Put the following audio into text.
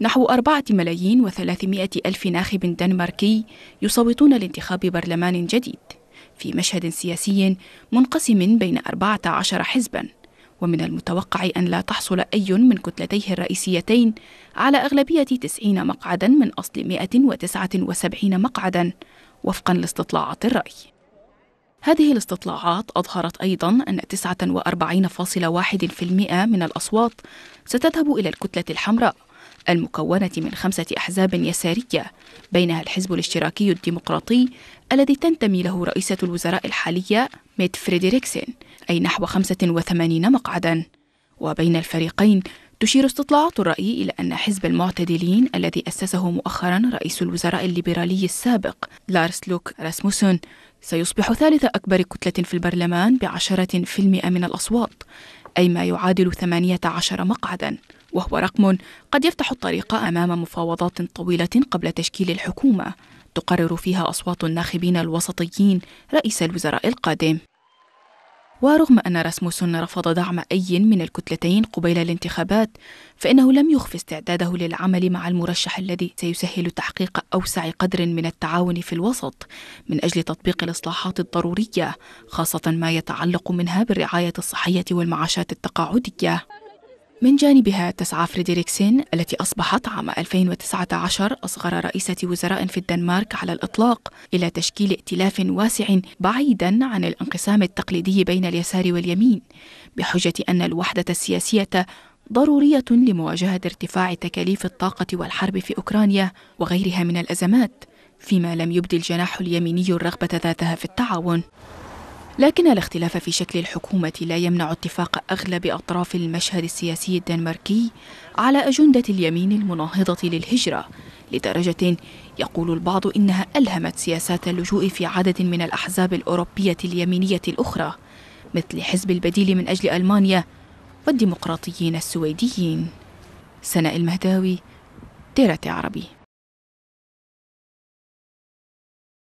نحو أربعة ملايين وثلاثمائة ألف ناخب دنماركي يصوتون لانتخاب برلمان جديد في مشهد سياسي منقسم بين 14 حزبا ومن المتوقع أن لا تحصل أي من كتلتيه الرئيسيتين على أغلبية 90 مقعدا من أصل 179 مقعدا وفقا لاستطلاعات الرأي هذه الاستطلاعات أظهرت أيضا أن 49.1% من الأصوات ستذهب إلى الكتلة الحمراء المكونة من خمسة أحزاب يسارية بينها الحزب الاشتراكي الديمقراطي الذي تنتمي له رئيسة الوزراء الحالية ميت فريدريكسن أي نحو 85 مقعدا وبين الفريقين تشير استطلاعات الرأي إلى أن حزب المعتدلين الذي أسسه مؤخرا رئيس الوزراء الليبرالي السابق لارس لوك راسموسون سيصبح ثالث أكبر كتلة في البرلمان بعشرة في المئة من الأصوات أي ما يعادل 18 مقعدا وهو رقم قد يفتح الطريق امام مفاوضات طويله قبل تشكيل الحكومه تقرر فيها اصوات الناخبين الوسطيين رئيس الوزراء القادم ورغم أن راسموسون رفض دعم أي من الكتلتين قبيل الانتخابات فإنه لم يخف استعداده للعمل مع المرشح الذي سيسهل تحقيق أوسع قدر من التعاون في الوسط من أجل تطبيق الإصلاحات الضرورية خاصة ما يتعلق منها بالرعاية الصحية والمعاشات التقاعدية من جانبها تسعى فريدريكسين التي أصبحت عام 2019 أصغر رئيسة وزراء في الدنمارك على الإطلاق إلى تشكيل ائتلاف واسع بعيدا عن الانقسام التقليدي بين اليسار واليمين بحجة أن الوحدة السياسية ضرورية لمواجهة ارتفاع تكاليف الطاقة والحرب في أوكرانيا وغيرها من الأزمات فيما لم يبدي الجناح اليميني الرغبة ذاتها في التعاون لكن الاختلاف في شكل الحكومة لا يمنع اتفاق أغلب أطراف المشهد السياسي الدنماركي على أجندة اليمين المناهضة للهجرة لدرجة يقول البعض إنها ألهمت سياسات اللجوء في عدد من الأحزاب الأوروبية اليمينية الأخرى مثل حزب البديل من أجل ألمانيا والديمقراطيين السويديين سناء المهداوي ديرة عربي